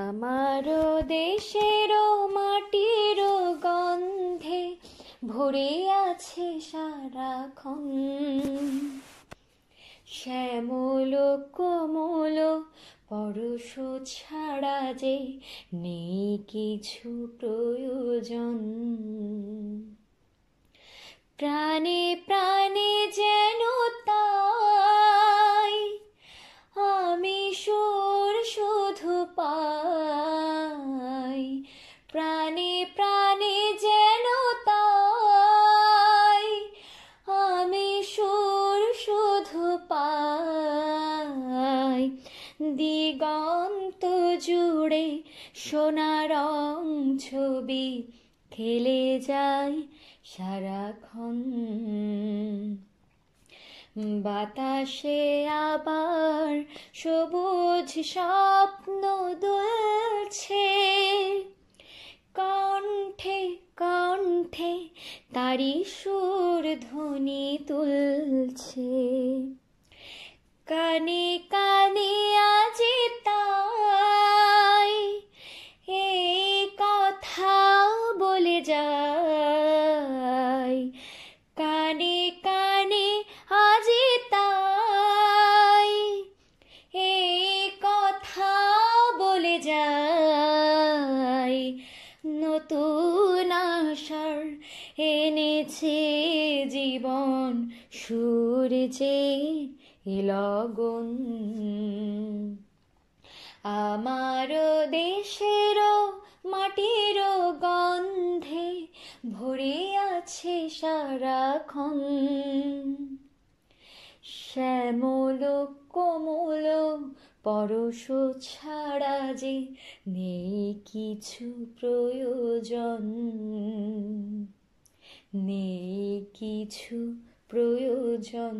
আমার দেশের মাটির গন্ধে ভরে আছে সারাক্ষণ শ্যামল কোমল পরশ ছাড়া যে নেই কিছু প্রয়োজন প্রাণে প্রাণে যে দিগন্ত জুড়ে সোনারং ছবি খেলে যায় সারাক্ষণ বাতাসে আবার সবুজ স্বপ্ন দুলছে কণ্ঠে কণ্ঠে তারি সুর ধ্বনি তুলছে কানে কানে কানে আজি তাই এ কথা বলে যাই নতুন আশার এনেছে জীবন সুরেছে লগুন আমার দেশে সারাক্ষণ শ্যামল কোমল পরশ ছাড়া যে নেই কিছু প্রয়োজন নেই কিছু প্রয়োজন